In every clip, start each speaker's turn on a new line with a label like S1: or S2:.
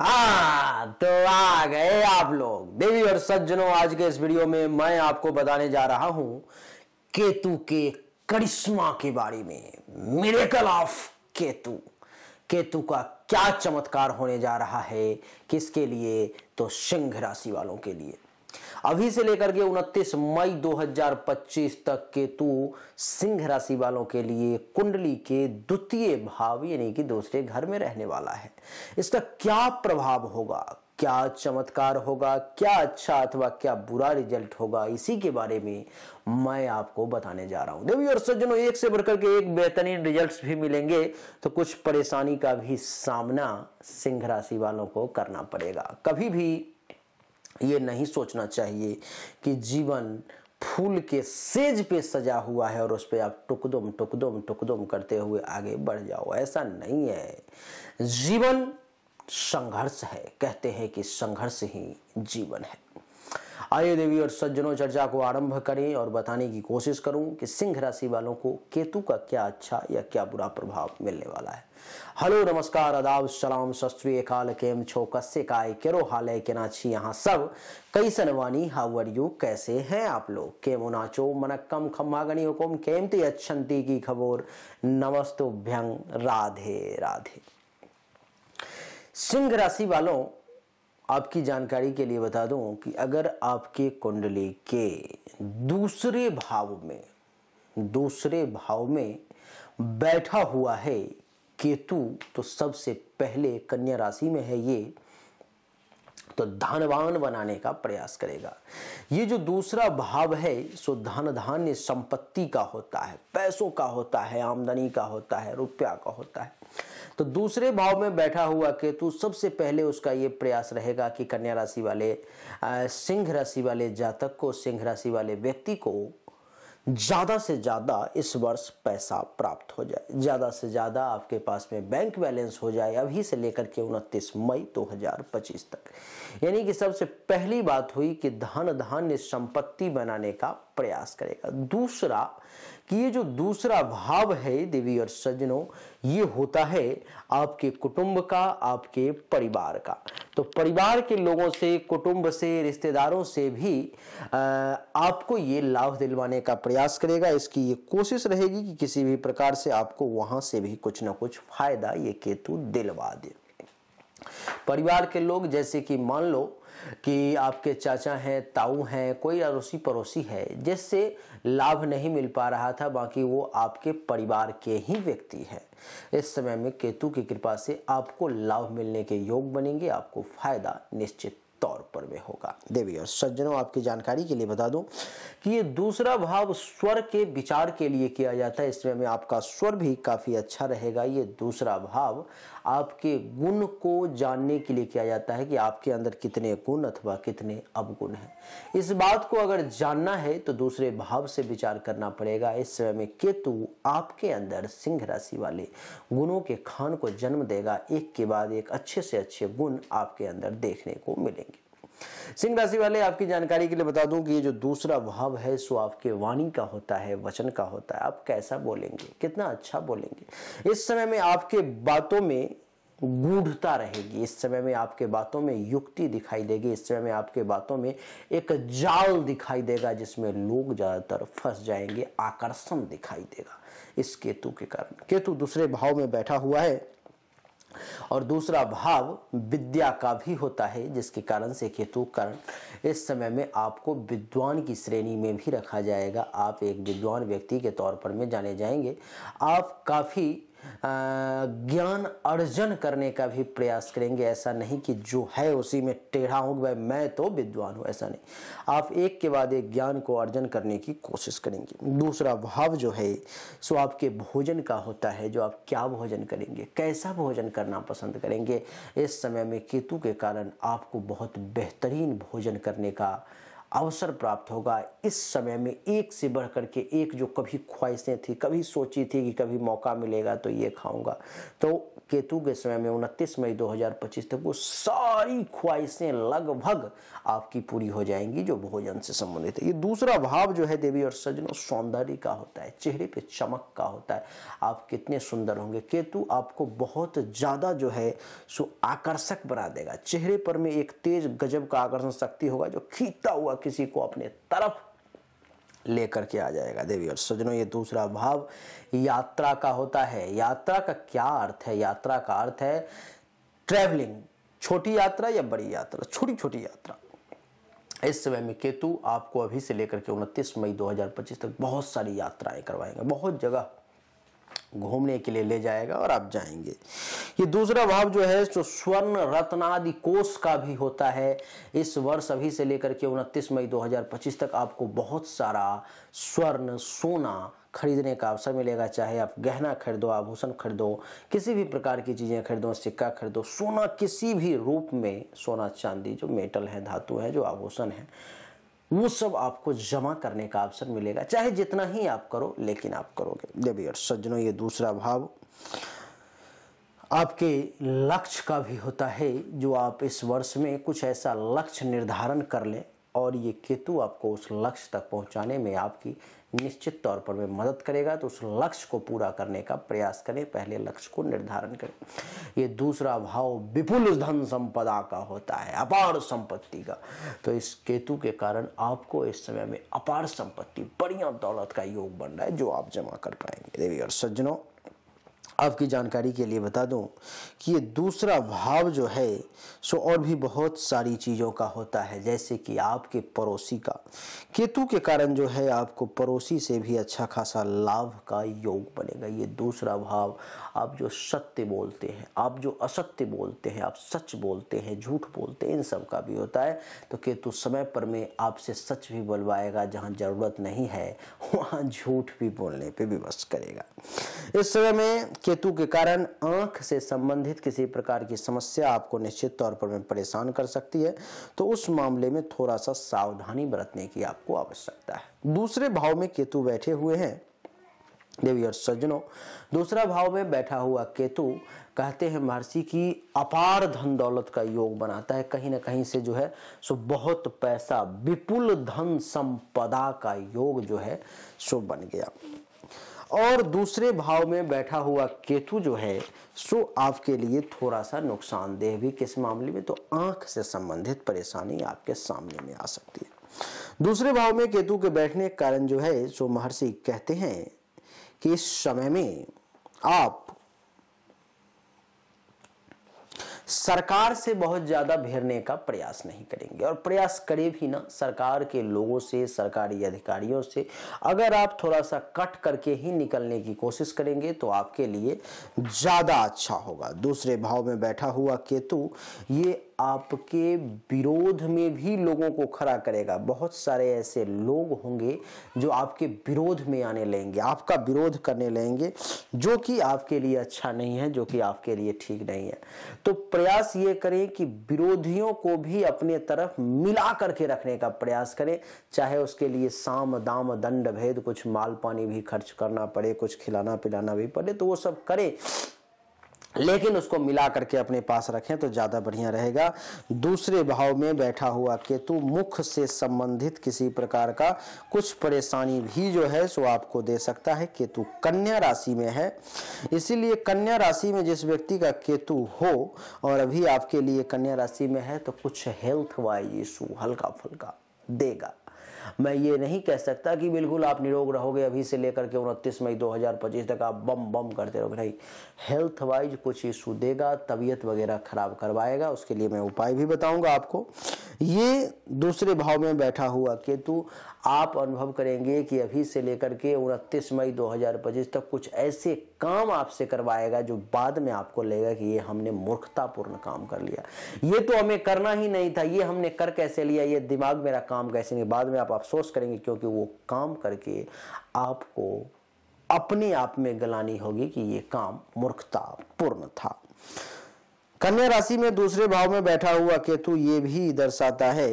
S1: हाँ तो आ गए आप लोग देवी और सज्जनों आज के इस वीडियो में मैं आपको बताने जा रहा हूं केतु के करिश्मा के बारे में मिरेकल ऑफ केतु केतु का क्या चमत्कार होने जा रहा है किसके लिए तो सिंह राशि वालों के लिए अभी से लेकर के 29 मई 2025 तक केतु सिंह राशि वालों के लिए कुंडली के द्वितीय भाव यानी कि दूसरे घर में रहने वाला है इसका क्या प्रभाव होगा क्या चमत्कार होगा क्या अच्छा अथवा क्या बुरा रिजल्ट होगा इसी के बारे में मैं आपको बताने जा रहा हूं देवी और सज्जनों एक से बढ़कर के एक बेहतरीन रिजल्ट्स भी मिलेंगे तो कुछ परेशानी का भी सामना सिंह राशि वालों को करना पड़ेगा कभी भी ये नहीं सोचना चाहिए कि जीवन फूल के सेज पे सजा हुआ है और उस पर आप टुकदम टुकदम टुकदम करते हुए आगे बढ़ जाओ ऐसा नहीं है जीवन संघर्ष है कहते हैं कि संघर्ष ही जीवन है आइए देवी और सज्जनों चर्चा को आरंभ करें और बताने की कोशिश करूं कि सिंह राशि वालों को केतु का क्या अच्छा या क्या बुरा प्रभाव मिलने वाला है हेलो नमस्कार अदाब सलाम सस्त्री काल केम छो कस्य काय केरो हाल है केनाछी यहाँ सब कई सनवानी हावर यू कैसे हैं आप लोग केमो नाचो मनक्कम खम्मागणी हुकुम केम ती अच्छंती की खबोर नमस्तोभ्यंग राधे राधे सिंह राशि वालों आपकी जानकारी के लिए बता दूं कि अगर आपके कुंडली के दूसरे भाव में दूसरे भाव में बैठा हुआ है केतु तो सबसे पहले कन्या राशि में है ये तो धनवान बनाने का प्रयास करेगा ये जो दूसरा भाव है सो धन धान्य संपत्ति का होता है पैसों का होता है आमदनी का होता है रुपया का होता है तो दूसरे भाव में बैठा हुआ केतु सबसे पहले उसका ये प्रयास रहेगा कि कन्या राशि वाले सिंह राशि वाले जातक को सिंह राशि वाले व्यक्ति को ज़्यादा से ज़्यादा इस वर्ष पैसा प्राप्त हो जाए ज़्यादा से ज़्यादा आपके पास में बैंक बैलेंस हो जाए अभी से लेकर के उनतीस मई 2025 तक यानी कि सबसे पहली बात हुई कि धन धान्य संपत्ति बनाने का प्रयास करेगा दूसरा कि ये जो दूसरा भाव है देवी और सज्जनों ये होता है आपके कुटुंब का आपके परिवार का तो परिवार के लोगों से कुटुंब से रिश्तेदारों से भी आ, आपको ये लाभ दिलवाने का प्रयास करेगा इसकी ये कोशिश रहेगी कि किसी भी प्रकार से आपको वहां से भी कुछ ना कुछ फायदा ये केतु दिलवा दे परिवार के लोग जैसे कि मान लो कि आपके चाचा हैं ताऊ हैं कोई अड़ोसी पड़ोसी है जिससे लाभ नहीं मिल पा रहा था बाकी वो आपके परिवार के ही व्यक्ति हैं इस समय में केतु की कृपा से आपको लाभ मिलने के योग बनेंगे आपको फायदा निश्चित तौर पर में होगा देवी और सज्जनों आपकी जानकारी के लिए बता दूं कि ये दूसरा भाव स्वर के विचार के लिए किया जाता है इसमें में आपका स्वर भी काफ़ी अच्छा रहेगा ये दूसरा भाव आपके गुण को जानने के लिए किया जाता है कि आपके अंदर कितने गुण अथवा कितने अवगुण हैं इस बात को अगर जानना है तो दूसरे भाव से विचार करना पड़ेगा इस समय में केतु आपके अंदर सिंह राशि वाले गुणों के खान को जन्म देगा एक के बाद एक अच्छे से अच्छे गुण आपके अंदर देखने को मिलेंगे सिंह राशि वाले आपकी जानकारी के लिए बता दूं कि ये जो दूसरा भाव है सो आपके वाणी का होता है वचन का होता है आप कैसा बोलेंगे कितना अच्छा बोलेंगे इस समय में आपके बातों में गूढ़ता रहेगी इस समय में आपके बातों में युक्ति दिखाई देगी इस समय में आपके बातों में एक जाल दिखाई देगा जिसमें लोग ज़्यादातर फंस जाएंगे आकर्षण दिखाई देगा इस केतु के कारण केतु दूसरे भाव में बैठा हुआ है और दूसरा भाव विद्या का भी होता है जिसके कारण से केतु कर्ण इस समय में आपको विद्वान की श्रेणी में भी रखा जाएगा आप एक विद्वान व्यक्ति के तौर पर में जाने जाएंगे आप काफ़ी ज्ञान अर्जन करने का भी प्रयास करेंगे ऐसा नहीं कि जो है उसी में टेढ़ा हूँ भाई मैं तो विद्वान हूँ ऐसा नहीं आप एक के बाद एक ज्ञान को अर्जन करने की कोशिश करेंगे दूसरा भाव जो है सो आपके भोजन का होता है जो आप क्या भोजन करेंगे कैसा भोजन करना पसंद करेंगे इस समय में केतु के कारण आपको बहुत बेहतरीन भोजन करने का अवसर प्राप्त होगा इस समय में एक से बढ़ कर के एक जो कभी ख्वाहिशें थी कभी सोची थी कि कभी मौका मिलेगा तो ये खाऊंगा तो केतु के समय में उनतीस मई 2025 तक वो सारी ख्वाहिशें लगभग आपकी पूरी हो जाएंगी जो भोजन से संबंधित है ये दूसरा भाव जो है देवी और सज्जनों सौंदर्य का होता है चेहरे पे चमक का होता है आप कितने सुंदर होंगे केतु आपको बहुत ज़्यादा जो है सो आकर्षक बना देगा चेहरे पर में एक तेज गजब का आकर्षण शक्ति होगा जो खींचता हुआ किसी को अपने तरफ लेकर के आ जाएगा देवी और सजनों ये दूसरा भाव यात्रा का होता है यात्रा का क्या अर्थ है यात्रा का अर्थ है ट्रेवलिंग छोटी यात्रा या बड़ी यात्रा छोटी छोटी यात्रा इस समय में केतु आपको अभी से लेकर के 29 मई 2025 तक बहुत सारी यात्राएं करवाएंगे बहुत जगह घूमने के लिए ले जाएगा और आप जाएंगे ये दूसरा भाव जो है जो स्वर्ण रत्नादि कोष का भी होता है इस वर्ष अभी से लेकर के उनतीस मई 2025 तक आपको बहुत सारा स्वर्ण सोना खरीदने का अवसर मिलेगा चाहे आप गहना खरीदो आभूषण खरीदो किसी भी प्रकार की चीज़ें खरीदो सिक्का खरीदो सोना किसी भी रूप में सोना चांदी जो मेटल है धातु है जो आभूषण है वो सब आपको जमा करने का अवसर मिलेगा चाहे जितना ही आप करो लेकिन आप करोगे देवी और सज्जनों ये दूसरा भाव आपके लक्ष्य का भी होता है जो आप इस वर्ष में कुछ ऐसा लक्ष्य निर्धारण कर लें और ये केतु आपको उस लक्ष्य तक पहुंचाने में आपकी निश्चित तौर पर वे मदद करेगा तो उस लक्ष्य को पूरा करने का प्रयास करें पहले लक्ष्य को निर्धारण करें ये दूसरा भाव विपुल धन संपदा का होता है अपार संपत्ति का तो इस केतु के कारण आपको इस समय में अपार संपत्ति बढ़िया दौलत का योग बन रहा है जो आप जमा कर पाएंगे देवी और सज्जनों आपकी जानकारी के लिए बता दूं कि ये दूसरा भाव जो है सो और भी बहुत सारी चीज़ों का होता है जैसे कि आपके पड़ोसी का केतु के कारण जो है आपको पड़ोसी से भी अच्छा खासा लाभ का योग बनेगा ये दूसरा भाव आप जो सत्य बोलते हैं आप जो असत्य बोलते हैं आप सच बोलते हैं झूठ बोलते हैं इन सब का भी होता है तो केतु समय पर में आपसे सच भी बोलवाएगा जहाँ ज़रूरत नहीं है वहाँ झूठ भी बोलने पर विवश करेगा इस समय में केतु के कारण आंख से संबंधित किसी प्रकार की समस्या आपको निश्चित तौर पर परेशान कर सकती है तो उस मामले में थोड़ा सा सावधानी बरतने की आपको आवश्यकता है दूसरे भाव में केतु बैठे हुए हैं देवी और सज्जनों दूसरा भाव में बैठा हुआ केतु कहते हैं महर्षि की अपार धन दौलत का योग बनाता है कहीं ना कहीं से जो है सो बहुत पैसा विपुल धन संपदा का योग जो है सो बन गया और दूसरे भाव में बैठा हुआ केतु जो है सो आपके लिए थोड़ा सा नुकसानदेह भी किस मामले में तो आंख से संबंधित परेशानी आपके सामने में आ सकती है दूसरे भाव में केतु के बैठने के कारण जो है सो महर्षि कहते हैं कि इस समय में आप सरकार से बहुत ज़्यादा भिड़ने का प्रयास नहीं करेंगे और प्रयास करें भी ना सरकार के लोगों से सरकारी अधिकारियों से अगर आप थोड़ा सा कट करके ही निकलने की कोशिश करेंगे तो आपके लिए ज़्यादा अच्छा होगा दूसरे भाव में बैठा हुआ केतु ये आपके विरोध में भी लोगों को खड़ा करेगा बहुत सारे ऐसे लोग होंगे जो आपके विरोध में आने लेंगे आपका विरोध करने लेंगे जो कि आपके लिए अच्छा नहीं है जो कि आपके लिए ठीक नहीं है तो प्रयास ये करें कि विरोधियों को भी अपने तरफ मिला करके रखने का प्रयास करें चाहे उसके लिए साम दाम दंड भेद कुछ माल पानी भी खर्च करना पड़े कुछ खिलाना पिलाना भी पड़े तो वो सब करें लेकिन उसको मिला करके अपने पास रखें तो ज़्यादा बढ़िया रहेगा दूसरे भाव में बैठा हुआ केतु मुख से संबंधित किसी प्रकार का कुछ परेशानी भी जो है सो आपको दे सकता है केतु कन्या राशि में है इसीलिए कन्या राशि में जिस व्यक्ति का केतु हो और अभी आपके लिए कन्या राशि में है तो कुछ हेल्थ वाइज इशू हल्का फुल्का देगा मैं ये नहीं कह सकता कि बिल्कुल आप निरोग रहोगे अभी से लेकर के उनतीस मई 2025 तक आप बम बम करते रहोगे नहीं हेल्थ वाइज कुछ इशू देगा तबीयत वगैरह ख़राब करवाएगा उसके लिए मैं उपाय भी बताऊंगा आपको ये दूसरे भाव में बैठा हुआ केतु आप अनुभव करेंगे कि अभी से लेकर के उनतीस मई 2025 तक कुछ ऐसे काम आपसे करवाएगा जो बाद में आपको लगेगा कि ये हमने मूर्खतापूर्ण काम कर लिया ये तो हमें करना ही नहीं था ये हमने कर कैसे लिया ये दिमाग मेरा काम कैसे नहीं बाद में आप अफसोस करेंगे क्योंकि वो काम करके आपको अपने आप में गलानी होगी कि ये काम मूर्खतापूर्ण था कन्या राशि में दूसरे भाव में बैठा हुआ केतु ये भी दर्शाता है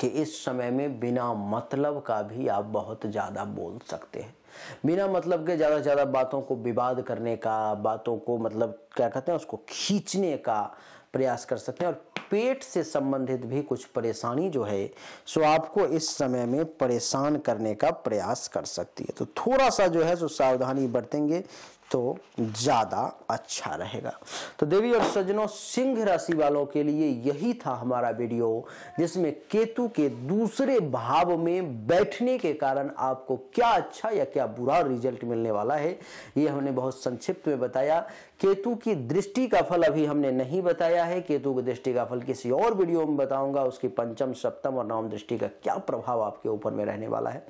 S1: कि इस समय में बिना मतलब का भी आप बहुत ज़्यादा बोल सकते हैं बिना मतलब के ज़्यादा से ज़्यादा बातों को विवाद करने का बातों को मतलब क्या कहते हैं उसको खींचने का प्रयास कर सकते हैं और पेट से संबंधित भी कुछ परेशानी जो है सो आपको इस समय में परेशान करने का प्रयास कर सकती है तो थोड़ा सा जो है सो सावधानी बरतेंगे तो ज़्यादा अच्छा रहेगा तो देवी और सज्जनों सिंह राशि वालों के लिए यही था हमारा वीडियो जिसमें केतु के दूसरे भाव में बैठने के कारण आपको क्या अच्छा या क्या बुरा रिजल्ट मिलने वाला है ये हमने बहुत संक्षिप्त में बताया केतु की दृष्टि का फल अभी हमने नहीं बताया है केतु की दृष्टि का फल किसी और वीडियो में बताऊंगा उसकी पंचम सप्तम और नवम दृष्टि का क्या प्रभाव आपके ऊपर में रहने वाला है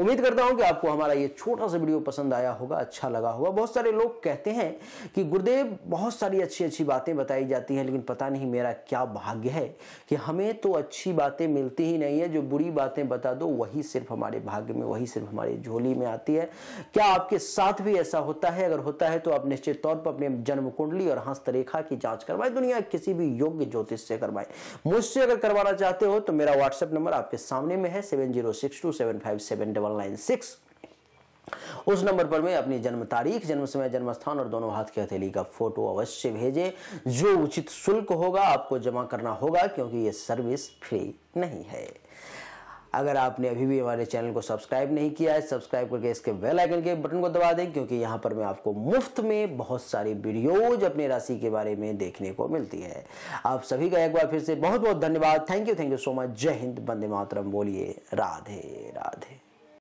S1: उम्मीद करता हूं कि आपको हमारा ये छोटा सा वीडियो पसंद आया होगा अच्छा लगा होगा बहुत सारे लोग कहते हैं कि गुरुदेव बहुत सारी अच्छी अच्छी बातें बताई जाती हैं लेकिन पता नहीं मेरा क्या भाग्य है कि हमें तो अच्छी बातें मिलती ही नहीं है जो बुरी बातें बता दो वही सिर्फ हमारे भाग्य में वही सिर्फ हमारी झोली में आती है क्या आपके साथ भी ऐसा होता है अगर होता है तो आप निश्चित तौर पर अपने में जन्म कुंडली और हस्तरेखा की जांच करवाए दुनिया किसी भी योग्य ज्योतिष से करवाए मुझसे अगर करवाना चाहते हो तो मेरा व्हाट्सएप नंबर आपके सामने में है seven zero six two seven five seven double nine six उस नंबर पर मैं अपनी जन्म तारीख जन्म समय जन्म स्थान और दोनों हाथ की हथेली का फोटो अवश्य भेजें जो उचित शुल्क होगा आपको जमा करना होगा क्योंकि ये सर्विस फ्री नहीं है अगर आपने अभी भी हमारे चैनल को सब्सक्राइब नहीं किया है सब्सक्राइब करके इसके बेल आइकन के बटन को दबा दें क्योंकि यहाँ पर मैं आपको मुफ्त में बहुत सारी वीडियोज अपने राशि के बारे में देखने को मिलती है आप सभी का एक बार फिर से बहुत बहुत धन्यवाद thank you thank you so much जय हिंद बंदे मातरम बोलिए राधे राधे